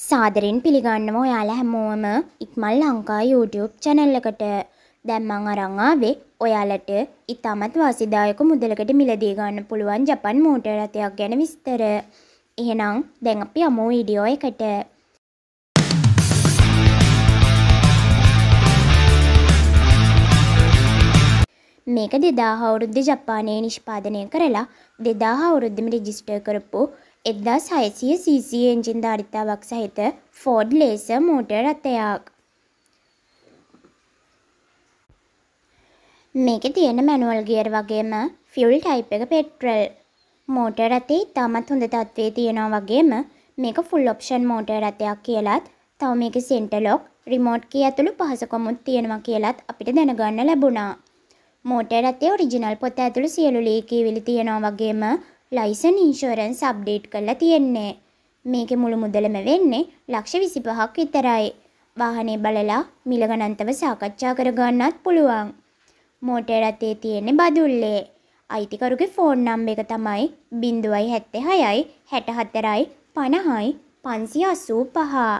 සාදරෙන් පිළිගන්නව ඔයාලා හැමෝම ඉක්මල් Lanka YouTube channel එකට. දැන් මං අරන් ආවේ ඔයාලට ඉතාමත් වාසිදායක මුදලකට මිලදී ගන්න පුළුවන් ජපන් මෝටර් රථයක් ගැන විස්තර. එහෙනම් දැන් අපි යමු වීඩියෝ එකට. මේක 2000 අවුරුද්දේ ජපානයේ නිෂ්පාදනය කරලා 2000 අවුරුද්දෙම රෙජිස්ටර් කරපු එදා සයසිය සීසී එන්ජින් ධාරිතාවක් සහිත ෆෝඩ් ලේස මෝටර් රථයක්. මේක තියෙන මැනුවල් ගියර් වගේම ෆියුල් ටයිප් එක පෙට්‍රල්. මෝටර් රථේ ඉතාමත් හොඳ තත්ත්වයේ තියෙනවා වගේම මේක ෆුල් ඔප්ෂන් මෝටර් රථයක් කියලත් තව මේක සෙන්ටලොක් රිමෝට් කිය ඇතුළු පහසකොමුත් තියෙනවා කියලත් අපිට දැනගන්න ලැබුණා. මෝටර් රථේ ඔරිජිනල් පොත ඇතුළු සියලු ලේකී විලි තියෙනවා වගේම ලයිසන් ඉන්ශෝරන්ස් අප්ඩේට් කරලා තියෙන්නේ. මේකේ මුළු මුදලම වෙන්නේ ලක්ෂ විසිපහක් විතරයි. වාහනේ බලලා මිල ගණන්තව සාකච්ඡා කරගන්නත් පුළුවන්. මෝටර් රථයේ තියෙන බදුල්ලේ අයිතිකරුගේ ෆෝන් නම්බ එක තමයි බිඳුවයි හැත්තේ හයයි හැට හතරයි පණහයි පන්සි අසූ පහා.